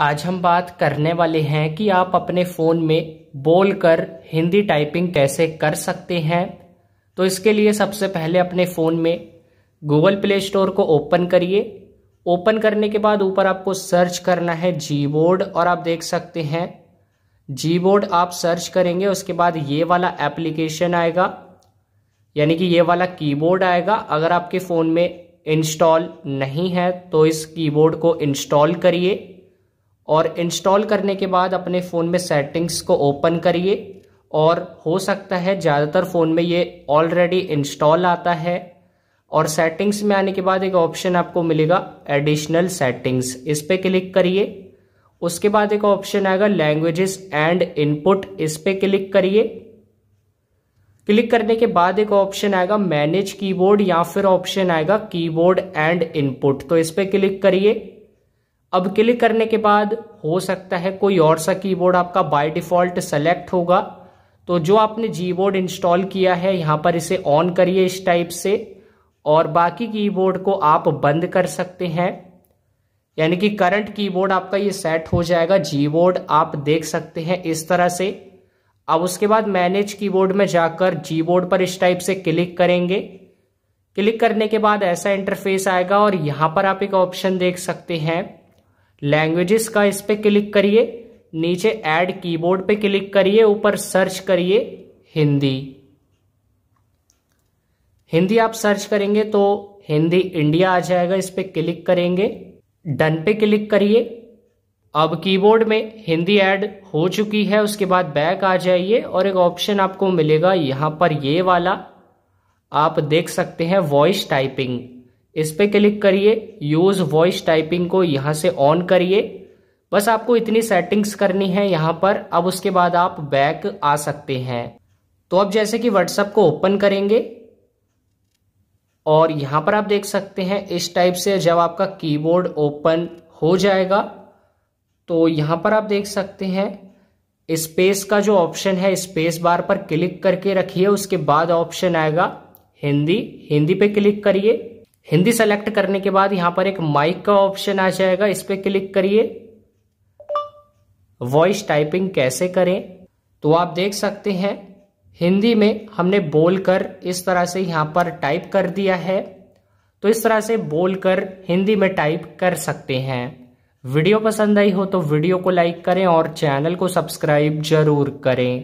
आज हम बात करने वाले हैं कि आप अपने फ़ोन में बोलकर हिंदी टाइपिंग कैसे कर सकते हैं तो इसके लिए सबसे पहले अपने फ़ोन में गूगल प्ले स्टोर को ओपन करिए ओपन करने के बाद ऊपर आपको सर्च करना है जी बोर्ड और आप देख सकते हैं जी बोर्ड आप सर्च करेंगे उसके बाद ये वाला एप्लीकेशन आएगा यानी कि ये वाला कीबोर्ड आएगा अगर आपके फ़ोन में इंस्टॉल नहीं है तो इस कीबोर्ड को इंस्टॉल करिए और इंस्टॉल करने के बाद अपने फ़ोन में सेटिंग्स को ओपन करिए और हो सकता है ज़्यादातर फ़ोन में ये ऑलरेडी इंस्टॉल आता है और सेटिंग्स में आने के बाद एक ऑप्शन आपको मिलेगा एडिशनल सेटिंग्स इस पर क्लिक करिए उसके बाद एक ऑप्शन आएगा लैंग्वेजेस एंड इनपुट इस पर क्लिक करिए क्लिक करने के बाद एक ऑप्शन आएगा मैनेज कीबोर्ड या फिर ऑप्शन आएगा कीबोर्ड एंड इनपुट तो इस पर क्लिक करिए अब क्लिक करने के बाद हो सकता है कोई और सा कीबोर्ड आपका बाय डिफ़ॉल्ट सेलेक्ट होगा तो जो आपने जी बोर्ड इंस्टॉल किया है यहां पर इसे ऑन करिए इस टाइप से और बाकी कीबोर्ड को आप बंद कर सकते हैं यानी कि करंट कीबोर्ड आपका ये सेट हो जाएगा जी बोर्ड आप देख सकते हैं इस तरह से अब उसके बाद मैनेज कीबोर्ड में जाकर जी बोर्ड पर इस टाइप से क्लिक करेंगे क्लिक करने के बाद ऐसा इंटरफेस आएगा और यहां पर आप एक ऑप्शन देख सकते हैं लैंग्वेजेस का इस पर क्लिक करिए नीचे ऐड कीबोर्ड पे क्लिक करिए ऊपर सर्च करिए हिंदी हिंदी आप सर्च करेंगे तो हिंदी इंडिया आ जाएगा इस पर क्लिक करेंगे डन पे क्लिक करिए अब कीबोर्ड में हिंदी ऐड हो चुकी है उसके बाद बैक आ जाइए और एक ऑप्शन आपको मिलेगा यहां पर ये वाला आप देख सकते हैं वॉइस टाइपिंग इस पर क्लिक करिए यूज़ वॉइस टाइपिंग को यहाँ से ऑन करिए बस आपको इतनी सेटिंग्स करनी है यहाँ पर अब उसके बाद आप बैक आ सकते हैं तो अब जैसे कि व्हाट्सएप को ओपन करेंगे और यहां पर आप देख सकते हैं इस टाइप से जब आपका कीबोर्ड ओपन हो जाएगा तो यहां पर आप देख सकते हैं स्पेस का जो ऑप्शन है स्पेस बार पर क्लिक करके रखिए उसके बाद ऑप्शन आएगा हिंदी हिंदी पे क्लिक करिए हिंदी सेलेक्ट करने के बाद यहां पर एक माइक का ऑप्शन आ जाएगा इस पर क्लिक करिए वॉइस टाइपिंग कैसे करें तो आप देख सकते हैं हिंदी में हमने बोलकर इस तरह से यहां पर टाइप कर दिया है तो इस तरह से बोलकर हिंदी में टाइप कर सकते हैं वीडियो पसंद आई हो तो वीडियो को लाइक करें और चैनल को सब्सक्राइब जरूर करें